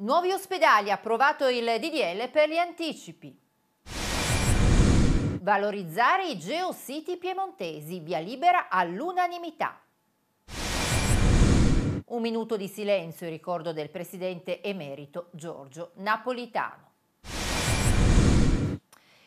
Nuovi ospedali, approvato il DDL per gli anticipi. Valorizzare i geositi piemontesi, via libera all'unanimità. Un minuto di silenzio in ricordo del presidente emerito Giorgio Napolitano.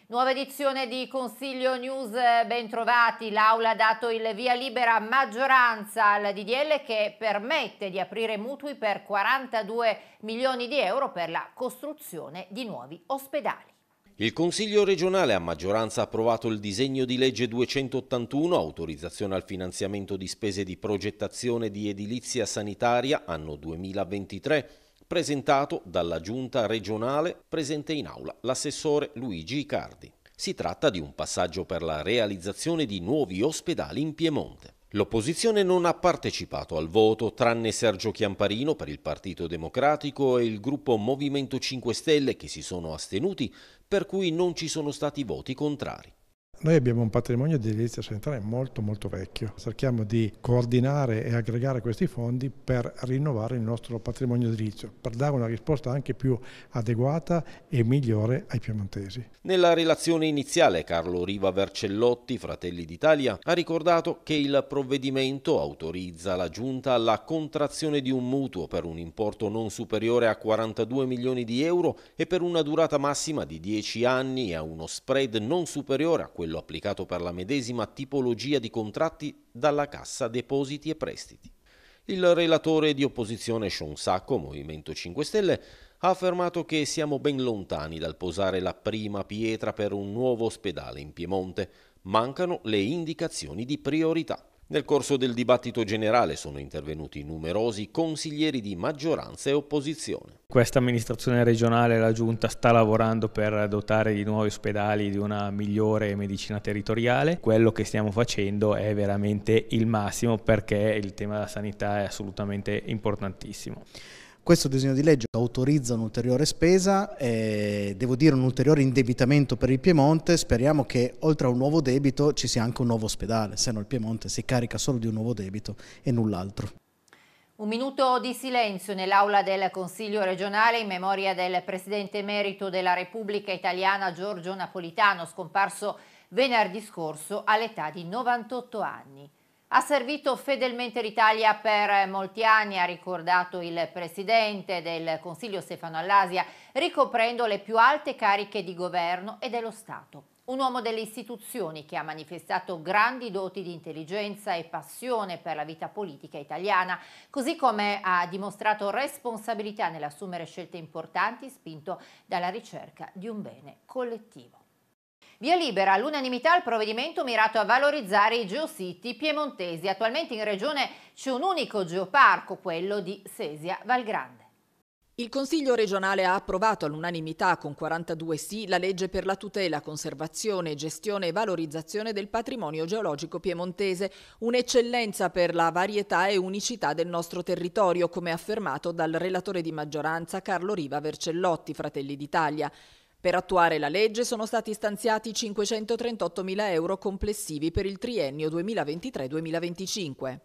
Nuova edizione di Consiglio News, eh, bentrovati. L'Aula ha dato il via libera a maggioranza al DDL che permette di aprire mutui per 42 milioni di euro per la costruzione di nuovi ospedali. Il Consiglio regionale a maggioranza ha approvato il disegno di legge 281, autorizzazione al finanziamento di spese di progettazione di edilizia sanitaria anno 2023, presentato dalla giunta regionale presente in aula l'assessore Luigi Icardi. Si tratta di un passaggio per la realizzazione di nuovi ospedali in Piemonte. L'opposizione non ha partecipato al voto, tranne Sergio Chiamparino per il Partito Democratico e il gruppo Movimento 5 Stelle che si sono astenuti, per cui non ci sono stati voti contrari. Noi abbiamo un patrimonio di edilizia sanitaria molto molto vecchio, cerchiamo di coordinare e aggregare questi fondi per rinnovare il nostro patrimonio edilizio, per dare una risposta anche più adeguata e migliore ai piemontesi. Nella relazione iniziale Carlo Riva Vercellotti, Fratelli d'Italia, ha ricordato che il provvedimento autorizza la Giunta alla contrazione di un mutuo per un importo non superiore a 42 milioni di euro e per una durata massima di 10 anni e a uno spread non superiore a quello quello applicato per la medesima tipologia di contratti dalla Cassa Depositi e Prestiti. Il relatore di opposizione Sean Sacco, Movimento 5 Stelle, ha affermato che siamo ben lontani dal posare la prima pietra per un nuovo ospedale in Piemonte. Mancano le indicazioni di priorità. Nel corso del dibattito generale sono intervenuti numerosi consiglieri di maggioranza e opposizione. Questa amministrazione regionale, la Giunta, sta lavorando per dotare di nuovi ospedali di una migliore medicina territoriale. Quello che stiamo facendo è veramente il massimo perché il tema della sanità è assolutamente importantissimo. Questo disegno di legge autorizza un'ulteriore spesa e devo dire un ulteriore indebitamento per il Piemonte, speriamo che oltre a un nuovo debito ci sia anche un nuovo ospedale, se no il Piemonte si carica solo di un nuovo debito e null'altro. Un minuto di silenzio nell'aula del Consiglio regionale in memoria del Presidente emerito della Repubblica Italiana Giorgio Napolitano, scomparso venerdì scorso all'età di 98 anni. Ha servito fedelmente l'Italia per molti anni, ha ricordato il Presidente del Consiglio Stefano Allasia, ricoprendo le più alte cariche di governo e dello Stato. Un uomo delle istituzioni che ha manifestato grandi doti di intelligenza e passione per la vita politica italiana, così come ha dimostrato responsabilità nell'assumere scelte importanti, spinto dalla ricerca di un bene collettivo. Via libera all'unanimità al provvedimento mirato a valorizzare i geositi piemontesi. Attualmente in regione c'è un unico geoparco, quello di Sesia Valgrande. Il Consiglio regionale ha approvato all'unanimità con 42 sì la legge per la tutela, conservazione, gestione e valorizzazione del patrimonio geologico piemontese, un'eccellenza per la varietà e unicità del nostro territorio, come affermato dal relatore di maggioranza Carlo Riva Vercellotti, Fratelli d'Italia. Per attuare la legge sono stati stanziati 538.000 euro complessivi per il triennio 2023-2025.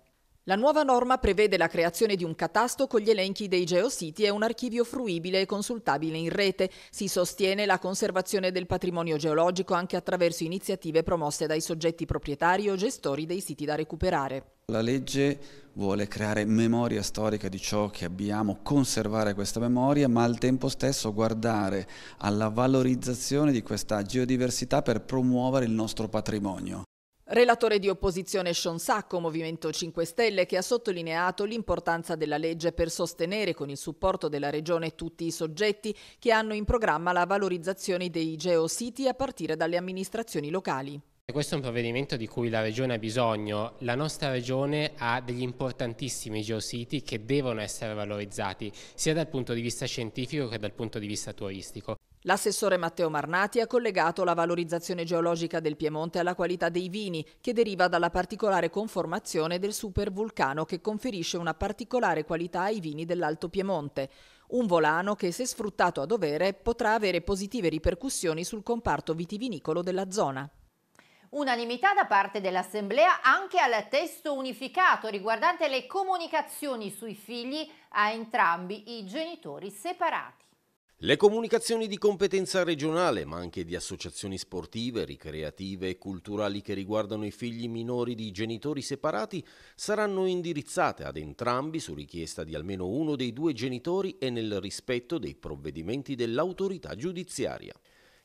La nuova norma prevede la creazione di un catasto con gli elenchi dei geositi e un archivio fruibile e consultabile in rete. Si sostiene la conservazione del patrimonio geologico anche attraverso iniziative promosse dai soggetti proprietari o gestori dei siti da recuperare. La legge vuole creare memoria storica di ciò che abbiamo, conservare questa memoria, ma al tempo stesso guardare alla valorizzazione di questa geodiversità per promuovere il nostro patrimonio. Relatore di opposizione Sean Sacco, Movimento 5 Stelle, che ha sottolineato l'importanza della legge per sostenere con il supporto della Regione tutti i soggetti che hanno in programma la valorizzazione dei geositi a partire dalle amministrazioni locali. Questo è un provvedimento di cui la Regione ha bisogno. La nostra Regione ha degli importantissimi geositi che devono essere valorizzati, sia dal punto di vista scientifico che dal punto di vista turistico. L'assessore Matteo Marnati ha collegato la valorizzazione geologica del Piemonte alla qualità dei vini, che deriva dalla particolare conformazione del supervulcano che conferisce una particolare qualità ai vini dell'Alto Piemonte. Un volano che, se sfruttato a dovere, potrà avere positive ripercussioni sul comparto vitivinicolo della zona. Unanimità da parte dell'Assemblea anche al testo unificato riguardante le comunicazioni sui figli a entrambi i genitori separati. Le comunicazioni di competenza regionale, ma anche di associazioni sportive, ricreative e culturali che riguardano i figli minori di genitori separati, saranno indirizzate ad entrambi su richiesta di almeno uno dei due genitori e nel rispetto dei provvedimenti dell'autorità giudiziaria.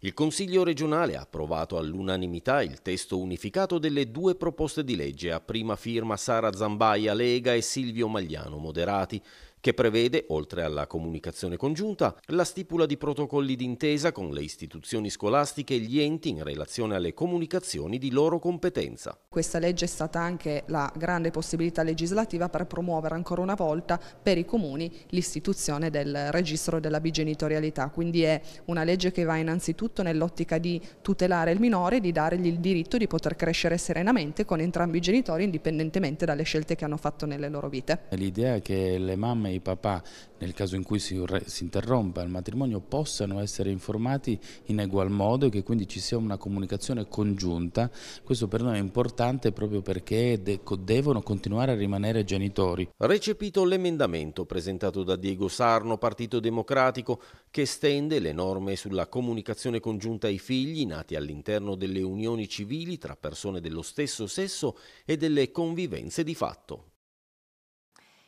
Il Consiglio regionale ha approvato all'unanimità il testo unificato delle due proposte di legge a prima firma Sara Zambaia Lega e Silvio Magliano Moderati che prevede, oltre alla comunicazione congiunta, la stipula di protocolli d'intesa con le istituzioni scolastiche e gli enti in relazione alle comunicazioni di loro competenza. Questa legge è stata anche la grande possibilità legislativa per promuovere ancora una volta per i comuni l'istituzione del registro della bigenitorialità, quindi è una legge che va innanzitutto nell'ottica di tutelare il minore e di dargli il diritto di poter crescere serenamente con entrambi i genitori indipendentemente dalle scelte che hanno fatto nelle loro vite. L'idea è che le mamme i papà, nel caso in cui si, si, interrompa il matrimonio, possano essere informati in egual modo e che quindi ci sia una comunicazione congiunta. Questo per noi è importante proprio perché de devono continuare a rimanere genitori. Recepito l'emendamento presentato da Diego Sarno, Partito Democratico, che estende le norme sulla comunicazione congiunta ai figli nati all'interno delle unioni civili tra persone dello stesso sesso e delle convivenze di fatto.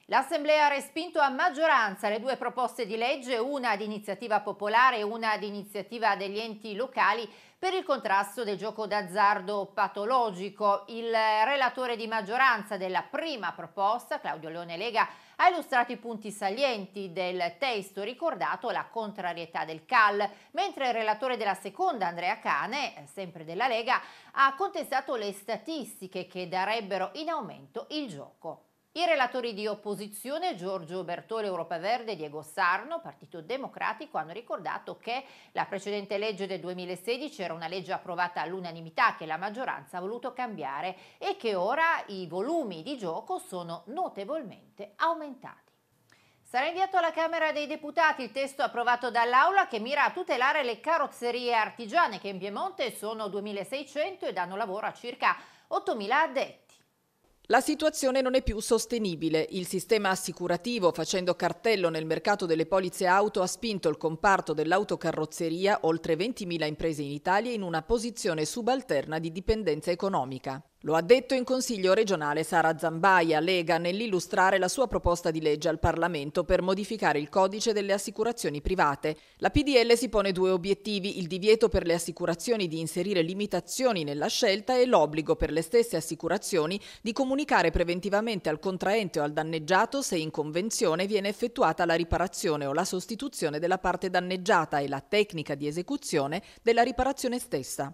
L'Assemblea ha respinto a maggioranza le due proposte di legge, una di iniziativa popolare e una di iniziativa degli enti locali per il contrasto del gioco d'azzardo patologico. Il relatore di maggioranza della prima proposta, Claudio Leone Lega, ha illustrato i punti salienti del testo, ricordato la contrarietà del CAL, mentre il relatore della seconda, Andrea Cane, sempre della Lega, ha contestato le statistiche che darebbero in aumento il gioco. I relatori di opposizione Giorgio Bertone, Europa Verde e Diego Sarno, Partito Democratico, hanno ricordato che la precedente legge del 2016 era una legge approvata all'unanimità che la maggioranza ha voluto cambiare e che ora i volumi di gioco sono notevolmente aumentati. Sarà inviato alla Camera dei Deputati il testo approvato dall'Aula che mira a tutelare le carrozzerie artigiane che in Piemonte sono 2600 e danno lavoro a circa 8000 addetti. La situazione non è più sostenibile. Il sistema assicurativo, facendo cartello nel mercato delle polizze auto, ha spinto il comparto dell'autocarrozzeria, oltre 20.000 imprese in Italia, in una posizione subalterna di dipendenza economica. Lo ha detto in Consiglio regionale Sara Zambaia, Lega, nell'illustrare la sua proposta di legge al Parlamento per modificare il codice delle assicurazioni private. La PDL si pone due obiettivi, il divieto per le assicurazioni di inserire limitazioni nella scelta e l'obbligo per le stesse assicurazioni di comunicare preventivamente al contraente o al danneggiato se in convenzione viene effettuata la riparazione o la sostituzione della parte danneggiata e la tecnica di esecuzione della riparazione stessa.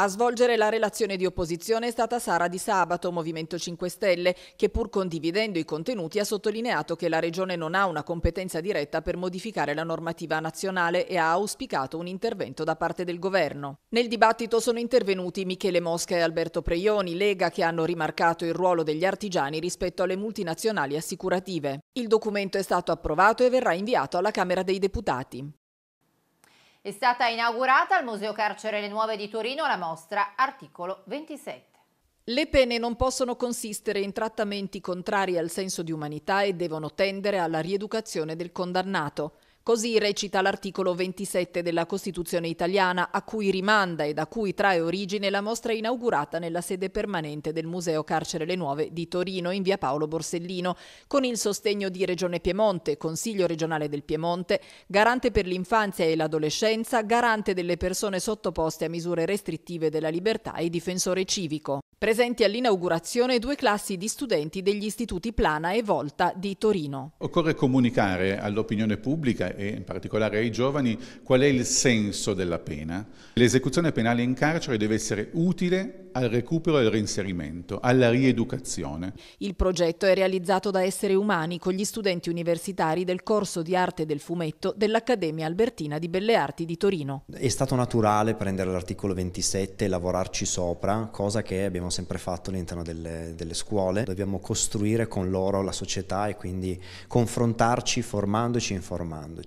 A svolgere la relazione di opposizione è stata Sara Di Sabato, Movimento 5 Stelle, che pur condividendo i contenuti ha sottolineato che la Regione non ha una competenza diretta per modificare la normativa nazionale e ha auspicato un intervento da parte del Governo. Nel dibattito sono intervenuti Michele Mosca e Alberto Preioni, Lega, che hanno rimarcato il ruolo degli artigiani rispetto alle multinazionali assicurative. Il documento è stato approvato e verrà inviato alla Camera dei Deputati. È stata inaugurata al Museo Carcere Le Nuove di Torino la mostra Articolo 27. Le pene non possono consistere in trattamenti contrari al senso di umanità e devono tendere alla rieducazione del condannato. Così recita l'articolo 27 della Costituzione italiana, a cui rimanda e da cui trae origine la mostra inaugurata nella sede permanente del Museo Carcere Le Nuove di Torino in via Paolo Borsellino, con il sostegno di Regione Piemonte, Consiglio regionale del Piemonte, garante per l'infanzia e l'adolescenza, garante delle persone sottoposte a misure restrittive della libertà e difensore civico. Presenti all'inaugurazione due classi di studenti degli istituti Plana e Volta di Torino. Occorre comunicare all'opinione pubblica e in particolare ai giovani qual è il senso della pena. L'esecuzione penale in carcere deve essere utile al recupero e al reinserimento, alla rieducazione. Il progetto è realizzato da Essere Umani con gli studenti universitari del corso di arte del fumetto dell'Accademia Albertina di Belle Arti di Torino. È stato naturale prendere l'articolo 27 e lavorarci sopra, cosa che abbiamo sempre fatto all'interno delle, delle scuole. Dobbiamo costruire con loro la società e quindi confrontarci formandoci e informandoci.